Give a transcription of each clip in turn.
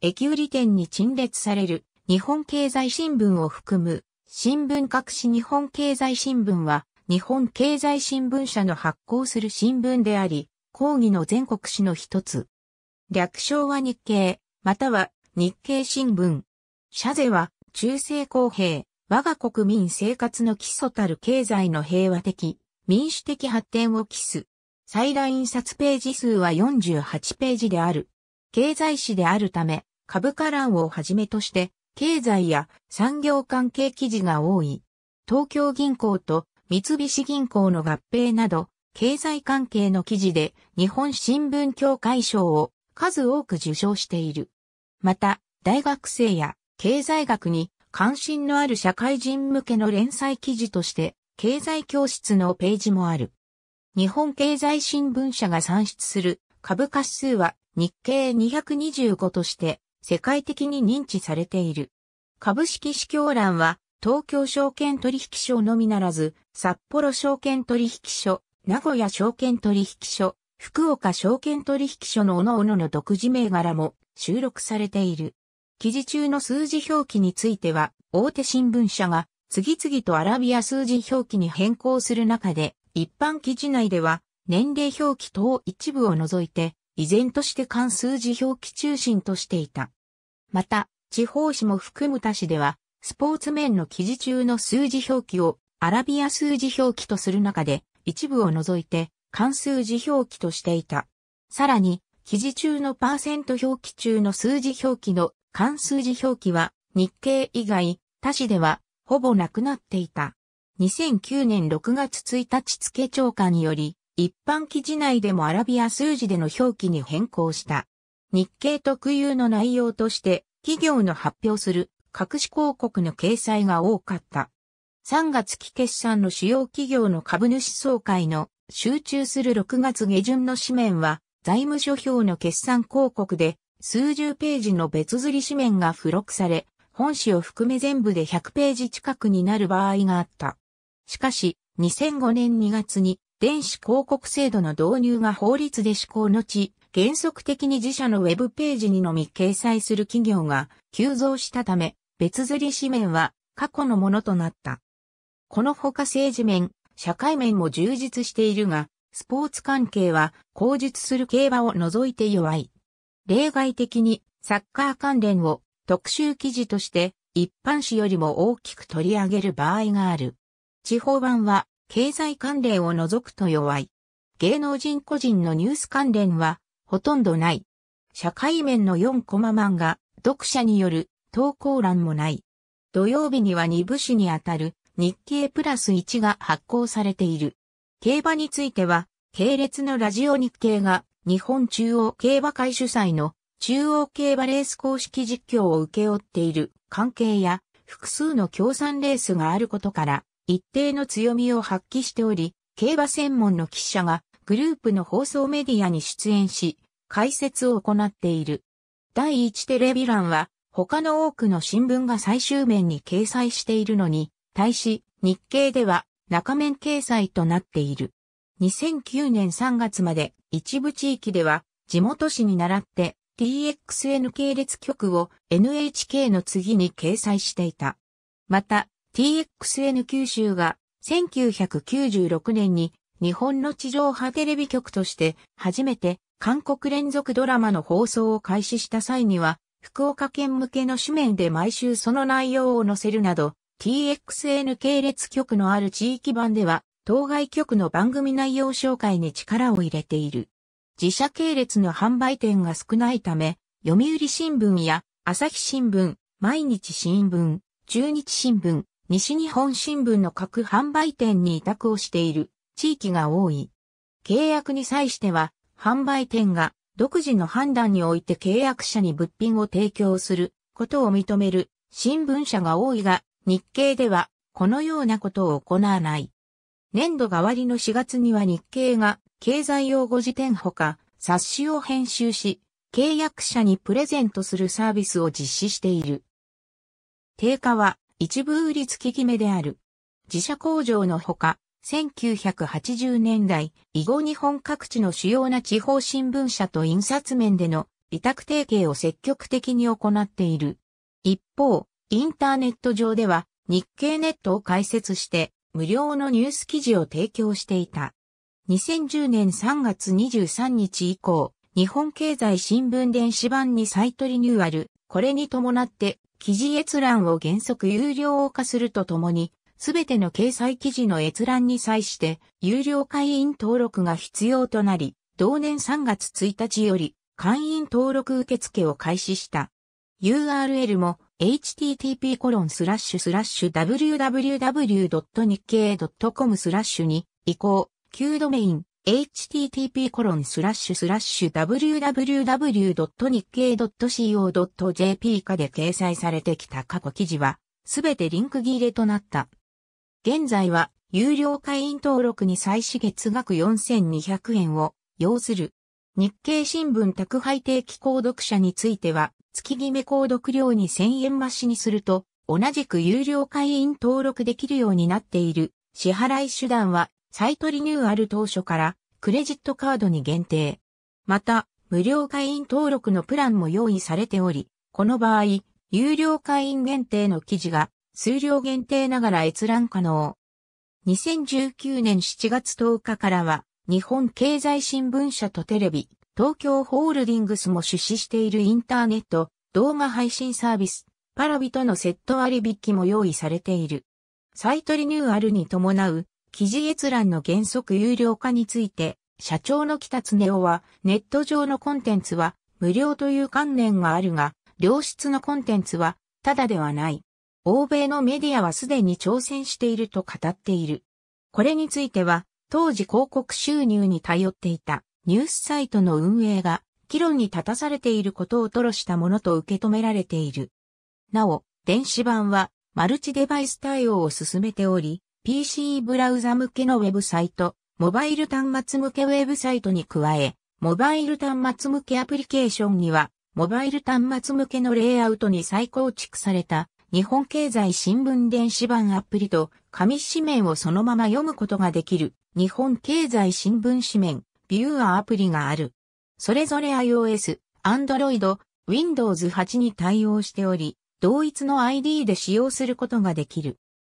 駅売店に陳列される日本経済新聞を含む新聞各紙日本経済新聞は日本経済新聞社の発行する新聞であり、講義の全国紙の一つ。略称は日経、または日経新聞。社税は中世公平、我が国民生活の基礎たる経済の平和的、民主的発展を期す。最大印刷ページ数は48ページである。経済誌であるため、株価欄をはじめとして、経済や産業関係記事が多い。東京銀行と三菱銀行の合併など、経済関係の記事で日本新聞協会賞を数多く受賞している。また、大学生や経済学に関心のある社会人向けの連載記事として、経済教室のページもある。日本経済新聞社が算出する株価指数は日経225として世界的に認知されている。株式市況欄は東京証券取引所のみならず、札幌証券取引所、名古屋証券取引所、福岡証券取引所の各々の独自銘柄も収録されている。記事中の数字表記については、大手新聞社が次々とアラビア数字表記に変更する中で、一般記事内では年齢表記等一部を除いて、依然として関数字表記中心としていた。また、地方紙も含む他紙では、スポーツ面の記事中の数字表記をアラビア数字表記とする中で、一部を除いて関数字表記としていた。さらに、記事中のパーセント表記中の数字表記の関数字表記は日経以外他紙ではほぼなくなっていた。2009年6月1日付長官により一般記事内でもアラビア数字での表記に変更した。日経特有の内容として、企業の発表する隠し広告の掲載が多かった。3月期決算の主要企業の株主総会の集中する6月下旬の紙面は、財務諸表の決算広告で、数十ページの別釣り紙面が付録され、本紙を含め全部で100ページ近くになる場合があった。しかし、2005年2月に電子広告制度の導入が法律で施行のち、原則的に自社のウェブページにのみ掲載する企業が急増したため、別釣り紙面は過去のものとなった。このほか政治面、社会面も充実しているが、スポーツ関係は口述する競馬を除いて弱い。例外的にサッカー関連を特集記事として一般紙よりも大きく取り上げる場合がある。地方版は経済関連を除くと弱い。芸能人個人のニュース関連はほとんどない。社会面の4コマ漫画、読者による投稿欄もない。土曜日には2部紙にあたる日経プラス1が発行されている。競馬については、系列のラジオ日経が日本中央競馬会主催の中央競馬レース公式実況を受け負っている関係や複数の協賛レースがあることから一定の強みを発揮しており、競馬専門の記者がグループの放送メディアに出演し、解説を行っている。第1テレビ欄は他の多くの新聞が最終面に掲載しているのに、対し日経では中面掲載となっている。2009年3月まで一部地域では地元紙に倣って TXN 系列局を NHK の次に掲載していた。また、TXN 九州が1996年に日本の地上波テレビ局として初めて韓国連続ドラマの放送を開始した際には福岡県向けの紙面で毎週その内容を載せるなど TXN 系列局のある地域版では当該局の番組内容紹介に力を入れている。自社系列の販売店が少ないため、読売新聞や朝日新聞、毎日新聞、中日新聞、西日本新聞の各販売店に委託をしている地域が多い。契約に際しては、販売店が独自の判断において契約者に物品を提供することを認める新聞社が多いが、日経ではこのようなことを行わない。年度代わりの4月には日経が経済用語辞典ほか冊子を編集し、契約者にプレゼントするサービスを実施している。定価は一部売り付き決めである。自社工場のほか、1980年代以後日本各地の主要な地方新聞社と印刷面での委託提携を積極的に行っている。一方、インターネット上では日経ネットを開設して無料のニュース記事を提供していた。2010年3月23日以降、日本経済新聞電子版にサイトリニューアル、これに伴って記事閲覧を原則有料化するとともに、すべての掲載記事の閲覧に際して、有料会員登録が必要となり、同年3月1日より、会員登録受付を開始した。URL も、http://www.nikkei.com スラッシュに移行、旧ドメイン、http://www.nikkei.co.jp 下で掲載されてきた過去記事は、すべてリンク切れとなった。現在は、有料会員登録に再始月額4200円を要する。日経新聞宅配定期購読者については、月決め購読料に1000円増しにすると、同じく有料会員登録できるようになっている。支払い手段はサイトリニューアル当初からクレジットカードに限定。また、無料会員登録のプランも用意されており、この場合、有料会員限定の記事が数量限定ながら閲覧可能。2019年7月10日からは、日本経済新聞社とテレビ、東京ホールディングスも出資しているインターネット、動画配信サービス、パラビとのセット割引も用意されている。サイトリニューアルに伴う記事閲覧の原則有料化について、社長の北常夫は、ネット上のコンテンツは無料という観念があるが、良質のコンテンツはただではない。欧米のメディアはすでに挑戦していると語っている。これについては、当時広告収入に頼っていたニュースサイトの運営が、議論に立たされていることを吐露したものと受け止められている。なお、電子版はマルチデバイス対応を進めており、PC ブラウザ向けのウェブサイト、モバイル端末向けウェブサイトに加え、モバイル端末向けアプリケーションには、モバイル端末向けのレイアウトに再構築された、日本経済新聞電子版アプリと、紙紙面をそのまま読むことができる、日本経済新聞紙面、ビューアーアプリがある。それぞれ iOS、Android、Windows 8に対応しており、同一の ID で使用することができる。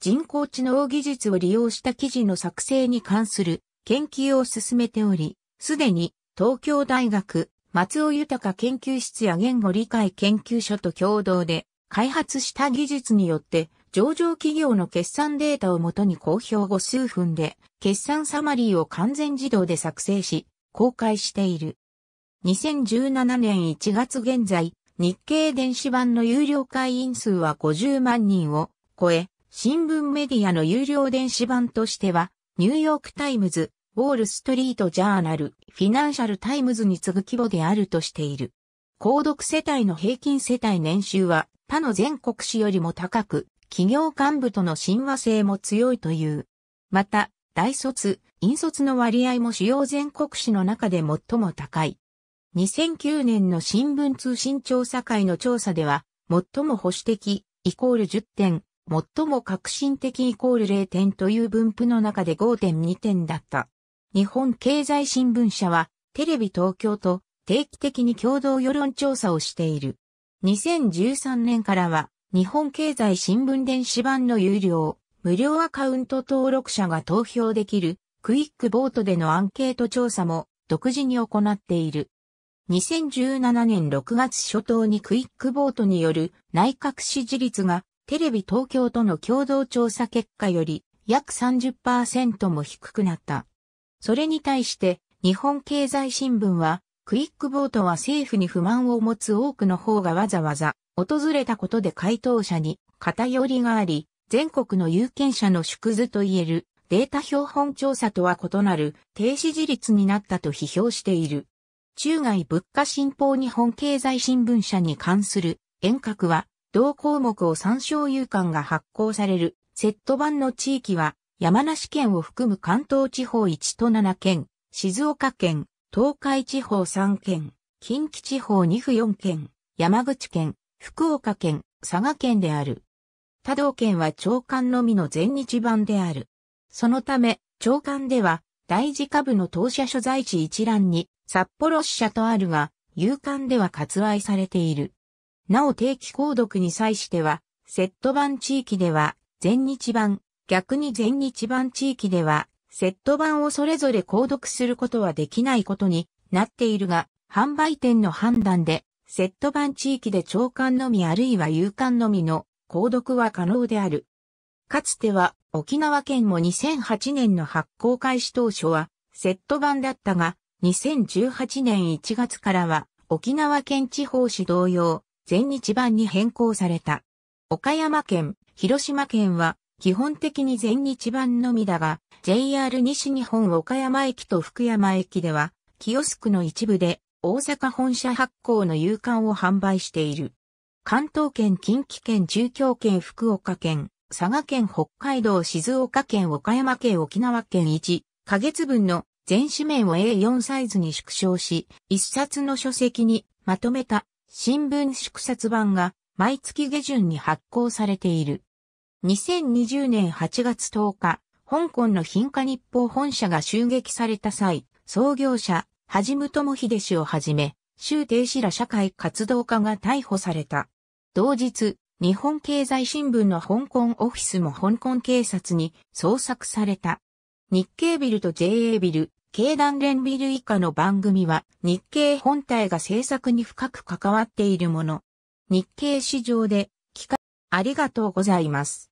人工知能技術を利用した記事の作成に関する研究を進めており、すでに東京大学松尾豊研究室や言語理解研究所と共同で開発した技術によって上場企業の決算データをもとに公表後数分で決算サマリーを完全自動で作成し公開している。2017年1月現在日経電子版の有料会員数は50万人を超え新聞メディアの有料電子版としては、ニューヨークタイムズ、ウォールストリートジャーナル、フィナンシャルタイムズに次ぐ規模であるとしている。購読世帯の平均世帯年収は他の全国紙よりも高く、企業幹部との親和性も強いという。また、大卒、引率の割合も主要全国紙の中で最も高い。2009年の新聞通信調査会の調査では、最も保守的、イコール10点、最も革新的イコール0点という分布の中で5.2点だった。日本経済新聞社は、テレビ東京と定期的に共同世論調査をしている。2013年からは、日本経済新聞電子版の有料、無料アカウント登録者が投票できる、クイックボートでのアンケート調査も独自に行っている。2017年6月初頭にクイックボートによる内閣支持率がテレビ東京との共同調査結果より約30%も低くなった。それに対して日本経済新聞はクイックボートは政府に不満を持つ多くの方がわざわざ訪れたことで回答者に偏りがあり、全国の有権者の縮図といえるデータ標本調査とは異なる低支持率になったと批評している。中外物価新報日本経済新聞社に関する遠隔は同項目を参照有感が発行されるセット版の地域は山梨県を含む関東地方1と7県、静岡県、東海地方3県、近畿地方2府4県、山口県、福岡県、佐賀県である。他道県は長官のみの全日版である。そのため、長官では、大事株の当社所在地一覧に、札幌支社とあるが、有観では割愛されている。なお定期購読に際しては、セット版地域では、全日版、逆に全日版地域では、セット版をそれぞれ購読することはできないことになっているが、販売店の判断で、セット版地域で長官のみあるいは有官のみの購読は可能である。かつては沖縄県も2008年の発行開始当初はセット版だったが2018年1月からは沖縄県地方市同様全日版に変更された。岡山県、広島県は基本的に全日版のみだが、JR 西日本岡山駅と福山駅では、キオスクの一部で大阪本社発行の夕刊を販売している。関東圏、近畿圏、中京圏、福岡県、佐賀県、北海道、静岡県、岡山県、沖縄県1、ヶ月分の全紙面を A4 サイズに縮小し、一冊の書籍にまとめた新聞縮刷版が毎月下旬に発行されている。2020年8月10日、香港の貧化日報本社が襲撃された際、創業者、はじむともひで氏をはじめ、周亭氏ら社会活動家が逮捕された。同日、日本経済新聞の香港オフィスも香港警察に捜索された。日経ビルと JA ビル、経団連ビル以下の番組は日経本体が制作に深く関わっているもの。日経市場で期間ありがとうございます。